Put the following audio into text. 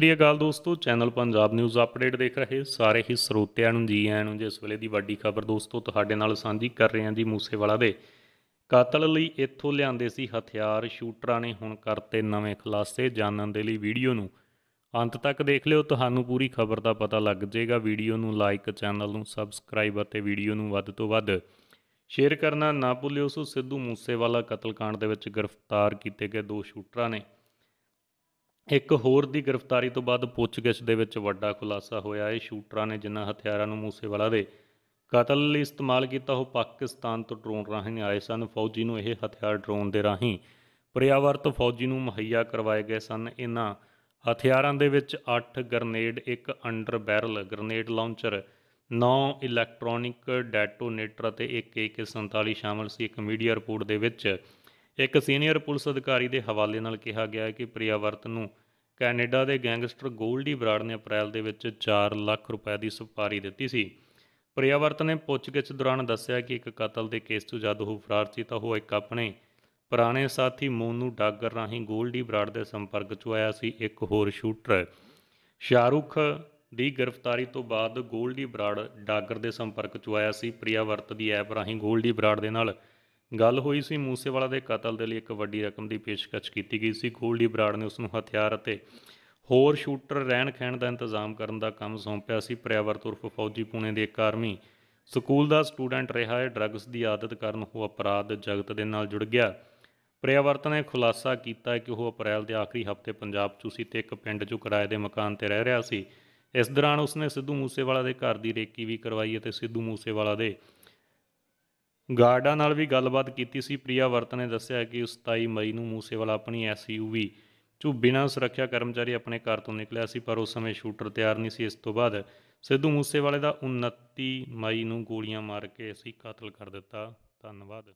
ਸ਼੍ਰੀ ਅਕਾਲ ਦੋਸਤੋ channel Punjab news update ਦੇਖ ਰਹੇ ਸਾਰੇ ਹੀ ਸਰੋਤਿਆਂ ਨੂੰ ਜੀ ਆਇਆਂ ਨੂੰ ਜਿਸ ਵੇਲੇ ਦੀ ਵੱਡੀ ਖਬਰ ਦੋਸਤੋ ਤੁਹਾਡੇ ਨਾਲ ਸਾਂਝੀ ਕਰ ਰਹੇ ਹਾਂ ਜੀ ਮੂਸੇਵਾਲਾ ਦੇ ਕਾਤਲ ਲਈ ਇੱਥੋਂ ਲਿਆਂਦੇ ਸੀ ਹਥਿਆਰ ਸ਼ੂਟਰਾਂ ਨੇ ਹੁਣ ਕਰਤੇ ਨਵੇਂ ਖੁਲਾਸੇ ਜਾਣਨ ਦੇ ਲਈ ਵੀਡੀਓ ਨੂੰ ਅੰਤ ਤੱਕ ਦੇਖ ਲਿਓ ਤੁਹਾਨੂੰ ਪੂਰੀ ਖਬਰ ਦਾ ਪਤਾ ਲੱਗ ਜਾਏਗਾ ਵੀਡੀਓ ਨੂੰ ਲਾਈਕ ਚੈਨਲ ਨੂੰ ਸਬਸਕ੍ਰਾਈਬ ਅਤੇ ਵੀਡੀਓ ਨੂੰ ਵੱਧ ਤੋਂ ਵੱਧ ਸ਼ੇਅਰ ਕਰਨਾ ਨਾ ਭੁੱਲਿਓ ਸੋ ਸਿੱਧੂ ਮੂਸੇਵਾਲਾ ਕਤਲकांड ਦੇ ਵਿੱਚ ਗ੍ਰਿਫਤਾਰ ਕੀਤੇ ਗਏ ਦੋ ਸ਼ੂਟਰਾਂ ਨੇ ਇੱਕ ਹੋਰ ਦੀ ਗ੍ਰਿਫਤਾਰੀ ਤੋਂ ਬਾਅਦ ਪੁੱਛਗਿੱਛ ਦੇ ਵਿੱਚ ਵੱਡਾ ਖੁਲਾਸਾ ਹੋਇਆ ਹੈ ਸ਼ੂਟਰਾਂ ਨੇ ਜਿਨ੍ਹਾਂ ਹਥਿਆਰਾਂ ਨੂੰ ਮੂਸੇਵਾਲਾ ਦੇ ਕਤਲ ਲਈ ਇਸਤੇਮਾਲ ਕੀਤਾ ਉਹ ਪਾਕਿਸਤਾਨ ਤੋਂ ਡਰੋਨ ਰਾਹੀਂ ਆਏ ਸਨ ਫੌਜੀ ਨੂੰ ਇਹ ਹਥਿਆਰ ਡਰੋਨ ਦੇ ਰਾਹੀਂ ਪ੍ਰਿਆਵਰਤ ਫੌਜੀ ਨੂੰ ਮੁਹੱਈਆ ਕਰਵਾਏ ਗਏ ਸਨ ਇਹਨਾਂ ਹਥਿਆਰਾਂ ਦੇ ਵਿੱਚ 8 ਗ੍ਰਨੇਡ ਇੱਕ under barrel grenade launcher 9 electronic detonator ਅਤੇ ਇੱਕ AK47 ਸ਼ਾਮਲ ਸੀ ਇੱਕ ਮੀਡੀਆ ਰਿਪੋਰਟ ਦੇ ਵਿੱਚ ਇੱਕ ਸੀਨੀਅਰ ਪੁਲਿਸ ਅਧਿਕਾਰੀ ਦੇ ਹਵਾਲੇ ਨਾਲ ਕਿਹਾ ਗਿਆ ਹੈ ਕਿ ਪ੍ਰਿਆਵਰਤ ਨੂੰ ਕੈਨੇਡਾ ਦੇ ਗੈਂਗਸਟਰ ਗੋਲਡੀ ਬਰਾੜ ਨੇ ਅਪ੍ਰੈਲ ਦੇ ਵਿੱਚ 4 ਲੱਖ ਰੁਪਏ ਦੀ ਸੁਪਾਰੀ ਦਿੱਤੀ ਸੀ ਪ੍ਰਿਆਵਰਤ ਨੇ ਪੁੱਛਗਿੱਛ ਦੌਰਾਨ ਦੱਸਿਆ ਕਿ ਇੱਕ ਕਤਲ ਦੇ ਕੇਸ ਤੋਂ ਜਦ ਉਹ ਫਰਾਰ ਸੀ ਤਾਂ ਉਹ ਇੱਕ ਆਪਣੇ ਪੁਰਾਣੇ ਸਾਥੀ ਮੋਨੂ ਡਾਗਰ ਰਾਹੀਂ ਗੋਲਡੀ ਬਰਾੜ ਦੇ ਸੰਪਰਕ 'ਚ ਆਇਆ ਸੀ ਇੱਕ ਹੋਰ ਸ਼ੂਟਰ ਸ਼ਾਹਰੁਖ ਦੀ ਗ੍ਰਿਫਤਾਰੀ ਤੋਂ ਬਾਅਦ ਗੋਲਡੀ ਬਰਾੜ ਡਾਗਰ ਦੇ ਸੰਪਰਕ 'ਚ ਆਇਆ ਸੀ ਪ੍ਰਿਆਵਰਤ ਦੀ ਐਪ ਰਾਹੀਂ ਗੋਲਡੀ ਬਰਾੜ ਦੇ ਨਾਲ ਗੱਲ ਹੋਈ ਸੀ ਮੂਸੇਵਾਲਾ ਦੇ ਕਤਲ ਦੇ ਲਈ ਇੱਕ ਵੱਡੀ ਰਕਮ ਦੀ ਪੇਸ਼ਕਸ਼ ਕੀਤੀ ਗਈ ਸੀ ਗੋਲਡੀ ਬਰਾੜ ਨੇ ਉਸ ਨੂੰ ਹਥਿਆਰ ਅਤੇ ਹੋਰ ਸ਼ੂਟਰ ਰਹਿਣ ਖੈਣ ਦਾ ਇੰਤਜ਼ਾਮ ਕਰਨ ਦਾ ਕੰਮ ਸੌਂਪਿਆ ਸੀ ਪ੍ਰਿਆਵਰਤ ਉਰਫ ਫੌਜੀ ਪੂਨੇ ਦੇ ਇੱਕ ਆਰਮੀ ਸਕੂਲ ਦਾ ਸਟੂਡੈਂਟ ਰਿਹਾ ਹੈ ਡਰੱਗਸ ਦੀ ਆਦਤ ਕਾਰਨ ਉਹ ਅਪਰਾਧ ਜਗਤ ਦੇ ਨਾਲ ਜੁੜ ਗਿਆ ਪ੍ਰਿਆਵਰਤ ਨੇ ਖੁਲਾਸਾ ਕੀਤਾ ਕਿ ਉਹ ਅਪ੍ਰੈਲ ਦੇ ਆਖਰੀ ਹਫਤੇ ਪੰਜਾਬ 'ਚ ਸੀ ਤੇ ਇੱਕ ਪਿੰਡ 'ਚ ਕਿਰਾਏ ਦੇ ਮਕਾਨ ਤੇ ਰਹਿ ਰਿਹਾ ਸੀ ਇਸ ਦੌਰਾਨ ਉਸਨੇ ਸਿੱਧੂ ਮੂਸੇਵਾਲਾ ਦੇ ਘਰ ਦੀ ਰੇਕੀ ਵੀ ਕਰਵਾਈ ਅਤੇ ਸਿੱਧੂ ਮੂਸੇਵਾਲਾ ਦੇ ਗਾਰਡਾ ਨਾਲ ਵੀ ਗੱਲਬਾਤ ਕੀਤੀ ਸੀ ਪ੍ਰਿਆ ਵਰਤ ਨੇ ਦੱਸਿਆ ਕਿ 27 ਮਈ ਨੂੰ ਮੂਸੇਵਾਲਾ ਆਪਣੀ ਐਸਯੂਵੀ ਚੋਂ ਬਿਨਾਂ ਸੁਰੱਖਿਆ ਕਰਮਚਾਰੀ ਆਪਣੇ ਘਰ ਤੋਂ ਨਿਕਲਿਆ ਸੀ ਪਰ ਉਸ ਸਮੇਂ ਸ਼ੂਟਰ ਤਿਆਰ ਨਹੀਂ ਸੀ ਇਸ ਤੋਂ ਬਾਅਦ ਸਿੱਧੂ ਮੂਸੇਵਾਲੇ ਦਾ 29 ਮਈ ਨੂੰ ਗੋਲੀਆਂ ਮਾਰ ਕੇ ਅਸੀਂ ਕਤਲ ਕਰ ਦਿੱਤਾ ਧੰਨਵਾਦ